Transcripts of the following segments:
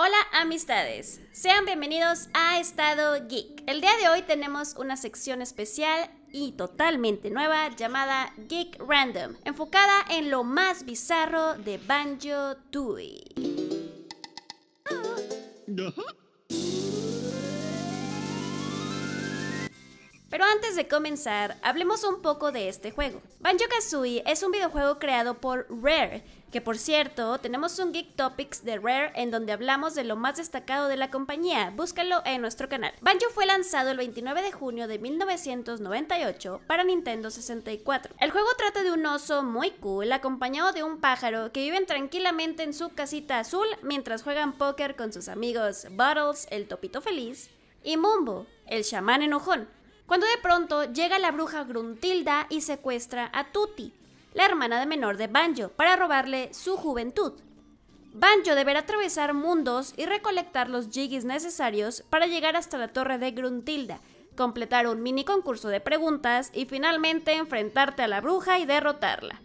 Hola amistades, sean bienvenidos a Estado Geek. El día de hoy tenemos una sección especial y totalmente nueva llamada Geek Random, enfocada en lo más bizarro de Banjo Tooie. Pero antes de comenzar, hablemos un poco de este juego. Banjo Kazooie es un videojuego creado por Rare, que por cierto, tenemos un Geek Topics de Rare en donde hablamos de lo más destacado de la compañía, búscalo en nuestro canal. Banjo fue lanzado el 29 de junio de 1998 para Nintendo 64. El juego trata de un oso muy cool acompañado de un pájaro que viven tranquilamente en su casita azul mientras juegan póker con sus amigos Bottles, el topito feliz, y Mumbo, el chamán enojón cuando de pronto llega la bruja Gruntilda y secuestra a Tuti, la hermana de menor de Banjo, para robarle su juventud. Banjo deberá atravesar mundos y recolectar los jiggies necesarios para llegar hasta la torre de Gruntilda, completar un mini concurso de preguntas y finalmente enfrentarte a la bruja y derrotarla.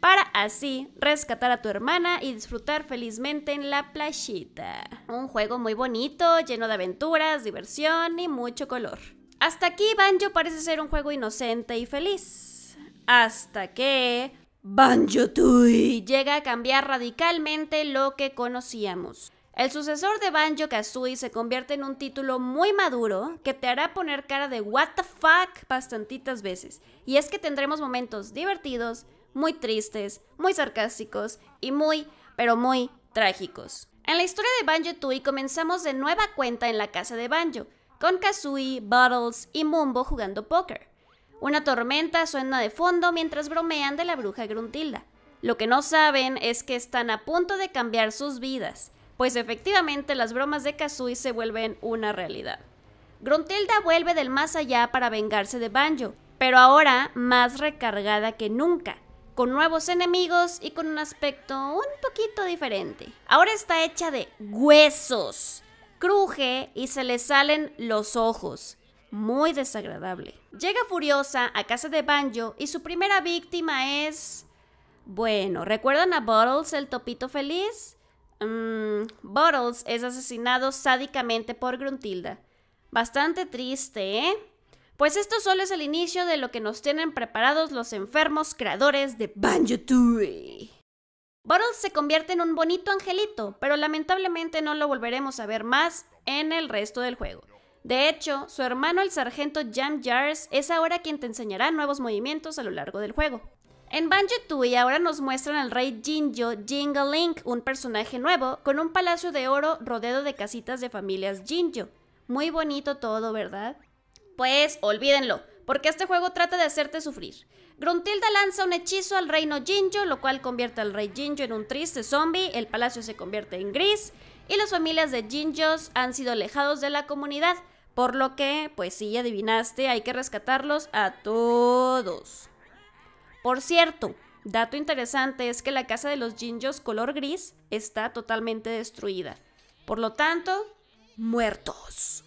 Para así rescatar a tu hermana y disfrutar felizmente en la playita. Un juego muy bonito, lleno de aventuras, diversión y mucho color. Hasta aquí Banjo parece ser un juego inocente y feliz. Hasta que... Banjo Tui llega a cambiar radicalmente lo que conocíamos. El sucesor de Banjo Kazooie se convierte en un título muy maduro que te hará poner cara de what the fuck bastantitas veces. Y es que tendremos momentos divertidos, muy tristes, muy sarcásticos y muy, pero muy trágicos. En la historia de Banjo Tui comenzamos de nueva cuenta en la casa de Banjo con Kazooie, Bottles y Mumbo jugando póker. Una tormenta suena de fondo mientras bromean de la bruja Gruntilda. Lo que no saben es que están a punto de cambiar sus vidas, pues efectivamente las bromas de Kazooie se vuelven una realidad. Gruntilda vuelve del más allá para vengarse de Banjo, pero ahora más recargada que nunca, con nuevos enemigos y con un aspecto un poquito diferente. Ahora está hecha de huesos cruje y se le salen los ojos. Muy desagradable. Llega furiosa a casa de Banjo y su primera víctima es... Bueno, ¿recuerdan a Bottles, el topito feliz? Mm, Bottles es asesinado sádicamente por Gruntilda. Bastante triste, ¿eh? Pues esto solo es el inicio de lo que nos tienen preparados los enfermos creadores de Banjo Tooie. Oro se convierte en un bonito angelito, pero lamentablemente no lo volveremos a ver más en el resto del juego. De hecho, su hermano el sargento Jam Jars es ahora quien te enseñará nuevos movimientos a lo largo del juego. En banjo y ahora nos muestran al rey Jinjo Link, un personaje nuevo, con un palacio de oro rodeado de casitas de familias Jinjo. Muy bonito todo, ¿verdad? Pues olvídenlo, porque este juego trata de hacerte sufrir. Gruntilda lanza un hechizo al reino Jinjo, lo cual convierte al rey Jinjo en un triste zombie, el palacio se convierte en gris y las familias de Jinjos han sido alejados de la comunidad, por lo que, pues si adivinaste, hay que rescatarlos a todos. Por cierto, dato interesante es que la casa de los Jinjos color gris está totalmente destruida. Por lo tanto, muertos.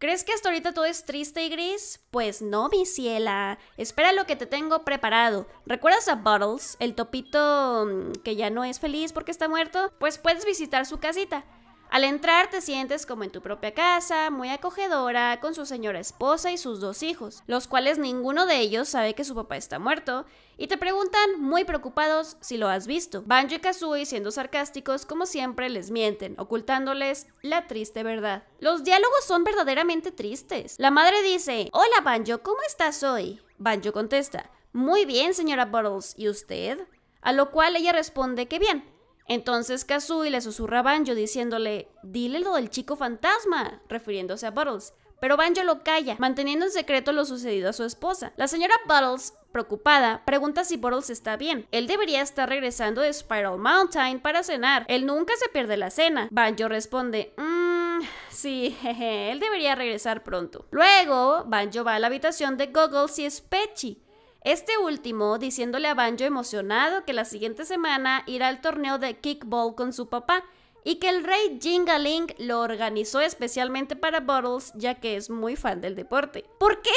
¿Crees que hasta ahorita todo es triste y gris? Pues no, mi ciela. Espera lo que te tengo preparado. ¿Recuerdas a Bottles? el topito mm, que ya no es feliz porque está muerto? Pues puedes visitar su casita. Al entrar te sientes como en tu propia casa, muy acogedora, con su señora esposa y sus dos hijos, los cuales ninguno de ellos sabe que su papá está muerto, y te preguntan muy preocupados si lo has visto. Banjo y Kazooie, siendo sarcásticos, como siempre, les mienten, ocultándoles la triste verdad. Los diálogos son verdaderamente tristes. La madre dice, Hola Banjo, ¿cómo estás hoy? Banjo contesta, Muy bien, señora Bottles, ¿y usted? A lo cual ella responde que bien, entonces y le susurra a Banjo diciéndole, dile lo del chico fantasma, refiriéndose a Buttles. Pero Banjo lo calla, manteniendo en secreto lo sucedido a su esposa. La señora Buttles Preocupada, pregunta si Bottles está bien. Él debería estar regresando de Spiral Mountain para cenar. Él nunca se pierde la cena. Banjo responde, mmm, sí, jeje, él debería regresar pronto. Luego, Banjo va a la habitación de Goggles y pechi. Este último diciéndole a Banjo emocionado que la siguiente semana irá al torneo de kickball con su papá y que el rey Jingaling lo organizó especialmente para Bottles ya que es muy fan del deporte. ¿Por qué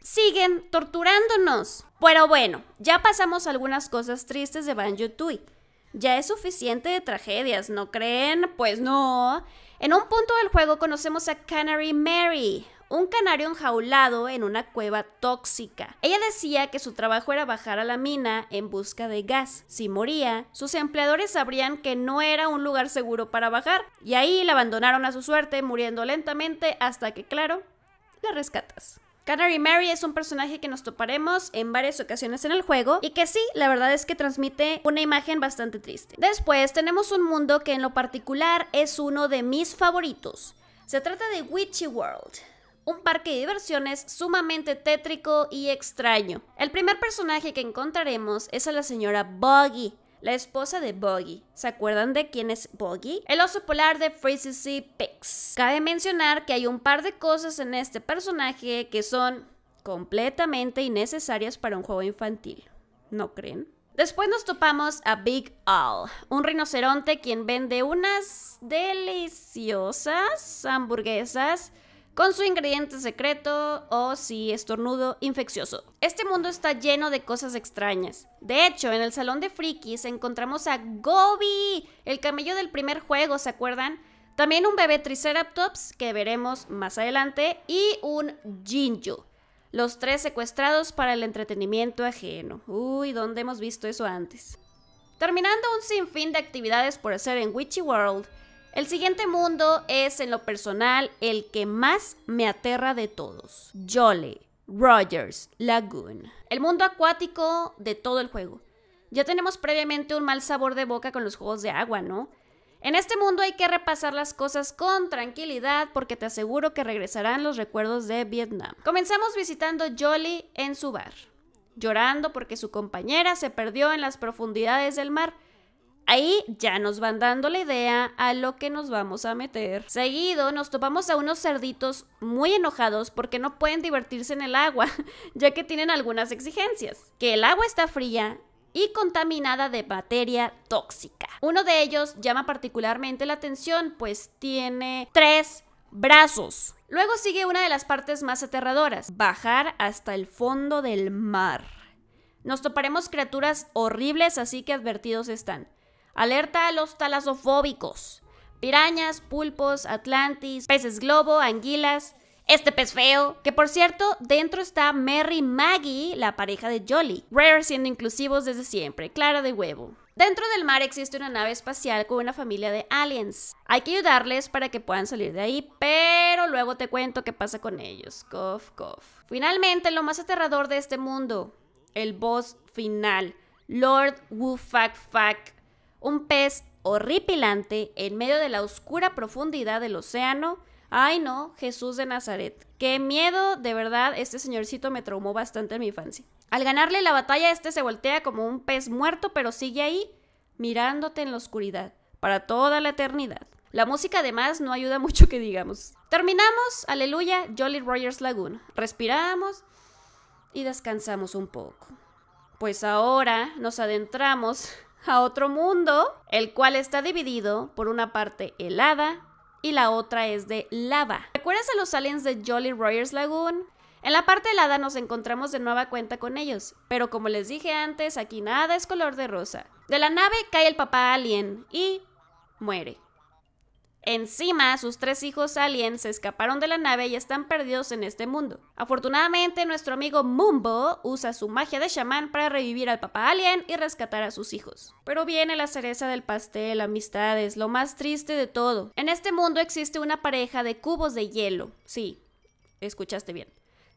siguen torturándonos? Pero bueno, ya pasamos algunas cosas tristes de Banjo Tui. Ya es suficiente de tragedias, ¿no creen? Pues no. En un punto del juego conocemos a Canary Mary, un canario enjaulado en una cueva tóxica. Ella decía que su trabajo era bajar a la mina en busca de gas. Si moría, sus empleadores sabrían que no era un lugar seguro para bajar y ahí la abandonaron a su suerte, muriendo lentamente hasta que, claro, la rescatas. Canary Mary es un personaje que nos toparemos en varias ocasiones en el juego y que sí, la verdad es que transmite una imagen bastante triste. Después tenemos un mundo que en lo particular es uno de mis favoritos. Se trata de Witchy World un parque de diversiones sumamente tétrico y extraño. El primer personaje que encontraremos es a la señora Boggy, la esposa de Boggy. ¿Se acuerdan de quién es Boggy? El oso polar de Sea Pix. Cabe mencionar que hay un par de cosas en este personaje que son completamente innecesarias para un juego infantil. ¿No creen? Después nos topamos a Big Al, un rinoceronte quien vende unas deliciosas hamburguesas con su ingrediente secreto o si estornudo infeccioso. Este mundo está lleno de cosas extrañas. De hecho, en el salón de frikis encontramos a Gobi, el camello del primer juego, ¿se acuerdan? También un bebé Triceratops que veremos más adelante y un Jinju. Los tres secuestrados para el entretenimiento ajeno. Uy, ¿dónde hemos visto eso antes? Terminando un sinfín de actividades por hacer en Witchy World, el siguiente mundo es, en lo personal, el que más me aterra de todos. Jolly, Rogers, Lagoon. El mundo acuático de todo el juego. Ya tenemos previamente un mal sabor de boca con los juegos de agua, ¿no? En este mundo hay que repasar las cosas con tranquilidad porque te aseguro que regresarán los recuerdos de Vietnam. Comenzamos visitando Jolly en su bar, llorando porque su compañera se perdió en las profundidades del mar Ahí ya nos van dando la idea a lo que nos vamos a meter. Seguido nos topamos a unos cerditos muy enojados porque no pueden divertirse en el agua, ya que tienen algunas exigencias. Que el agua está fría y contaminada de materia tóxica. Uno de ellos llama particularmente la atención, pues tiene tres brazos. Luego sigue una de las partes más aterradoras, bajar hasta el fondo del mar. Nos toparemos criaturas horribles, así que advertidos están. Alerta a los talasofóbicos. Pirañas, pulpos, atlantis, peces globo, anguilas. Este pez feo. Que por cierto, dentro está Mary Maggie, la pareja de Jolly. Rare siendo inclusivos desde siempre. Clara de huevo. Dentro del mar existe una nave espacial con una familia de aliens. Hay que ayudarles para que puedan salir de ahí, pero luego te cuento qué pasa con ellos. Cof, cof. Finalmente, lo más aterrador de este mundo, el boss final, Lord Wufak Fak un pez horripilante en medio de la oscura profundidad del océano. Ay no, Jesús de Nazaret. Qué miedo, de verdad, este señorcito me traumó bastante en mi infancia. Al ganarle la batalla, este se voltea como un pez muerto, pero sigue ahí, mirándote en la oscuridad, para toda la eternidad. La música además no ayuda mucho que digamos. Terminamos, aleluya, Jolly Rogers Lagoon. Respiramos y descansamos un poco. Pues ahora nos adentramos a otro mundo, el cual está dividido por una parte helada y la otra es de lava. ¿Recuerdas a los aliens de Jolly Royers Lagoon? En la parte helada nos encontramos de nueva cuenta con ellos, pero como les dije antes, aquí nada es color de rosa. De la nave cae el papá alien y muere. Encima, sus tres hijos alien se escaparon de la nave y están perdidos en este mundo. Afortunadamente, nuestro amigo Mumbo usa su magia de chamán para revivir al papá alien y rescatar a sus hijos. Pero viene la cereza del pastel, amistades, lo más triste de todo. En este mundo existe una pareja de cubos de hielo. Sí, escuchaste bien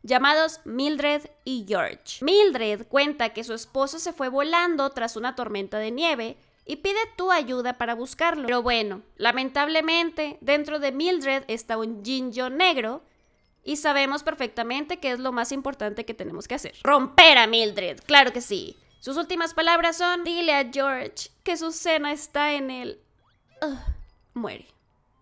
llamados Mildred y George. Mildred cuenta que su esposo se fue volando tras una tormenta de nieve y pide tu ayuda para buscarlo. Pero bueno, lamentablemente, dentro de Mildred está un Jinjo negro y sabemos perfectamente que es lo más importante que tenemos que hacer. Romper a Mildred, claro que sí. Sus últimas palabras son, dile a George que su cena está en el... muere.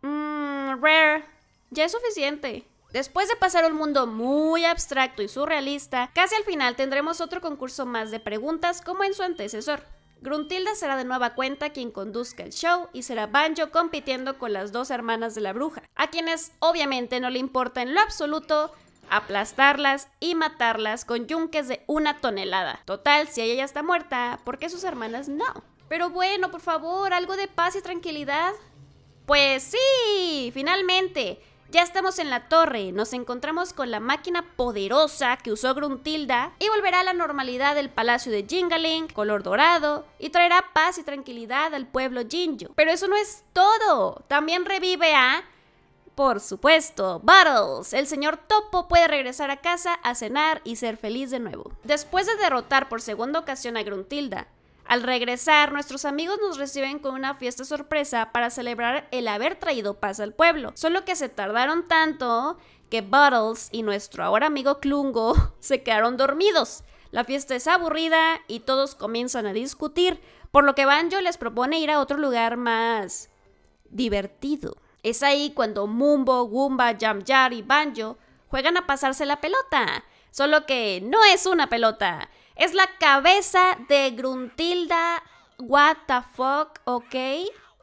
Mmm, Rare, ya es suficiente. Después de pasar un mundo muy abstracto y surrealista, casi al final tendremos otro concurso más de preguntas como en su antecesor. Gruntilda será de nueva cuenta quien conduzca el show y será Banjo compitiendo con las dos hermanas de la bruja, a quienes obviamente no le importa en lo absoluto aplastarlas y matarlas con yunques de una tonelada. Total, si ella ya está muerta, ¿por qué sus hermanas no? Pero bueno, por favor, algo de paz y tranquilidad. Pues sí, finalmente. Ya estamos en la torre, nos encontramos con la máquina poderosa que usó Gruntilda y volverá a la normalidad del palacio de Jingaling, color dorado, y traerá paz y tranquilidad al pueblo Jinjo. Pero eso no es todo, también revive a... Por supuesto, Battles. El señor Topo puede regresar a casa a cenar y ser feliz de nuevo. Después de derrotar por segunda ocasión a Gruntilda al regresar, nuestros amigos nos reciben con una fiesta sorpresa para celebrar el haber traído paz al pueblo, solo que se tardaron tanto que Bottles y nuestro ahora amigo Klungo se quedaron dormidos. La fiesta es aburrida y todos comienzan a discutir, por lo que Banjo les propone ir a otro lugar más divertido. Es ahí cuando Mumbo, Goomba, Jamjar y Banjo juegan a pasarse la pelota, solo que no es una pelota, es la cabeza de Gruntilda. What the fuck, ok,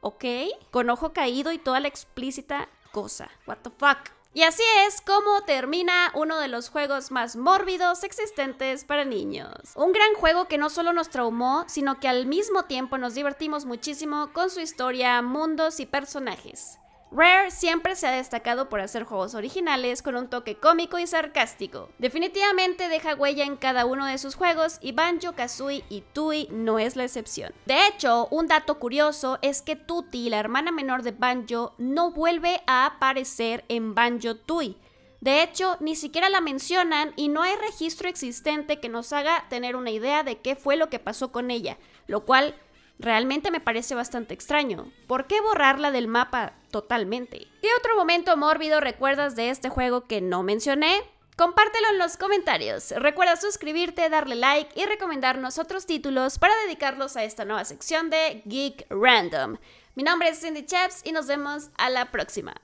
ok. Con ojo caído y toda la explícita cosa. What the fuck. Y así es como termina uno de los juegos más mórbidos existentes para niños. Un gran juego que no solo nos traumó, sino que al mismo tiempo nos divertimos muchísimo con su historia, mundos y personajes. Rare siempre se ha destacado por hacer juegos originales con un toque cómico y sarcástico. Definitivamente deja huella en cada uno de sus juegos y Banjo Kazooie y Tui no es la excepción. De hecho, un dato curioso es que Tutti, la hermana menor de Banjo, no vuelve a aparecer en Banjo Tui. De hecho, ni siquiera la mencionan y no hay registro existente que nos haga tener una idea de qué fue lo que pasó con ella, lo cual Realmente me parece bastante extraño. ¿Por qué borrarla del mapa totalmente? ¿Qué otro momento mórbido recuerdas de este juego que no mencioné? Compártelo en los comentarios. Recuerda suscribirte, darle like y recomendarnos otros títulos para dedicarlos a esta nueva sección de Geek Random. Mi nombre es Cindy Chaps y nos vemos a la próxima.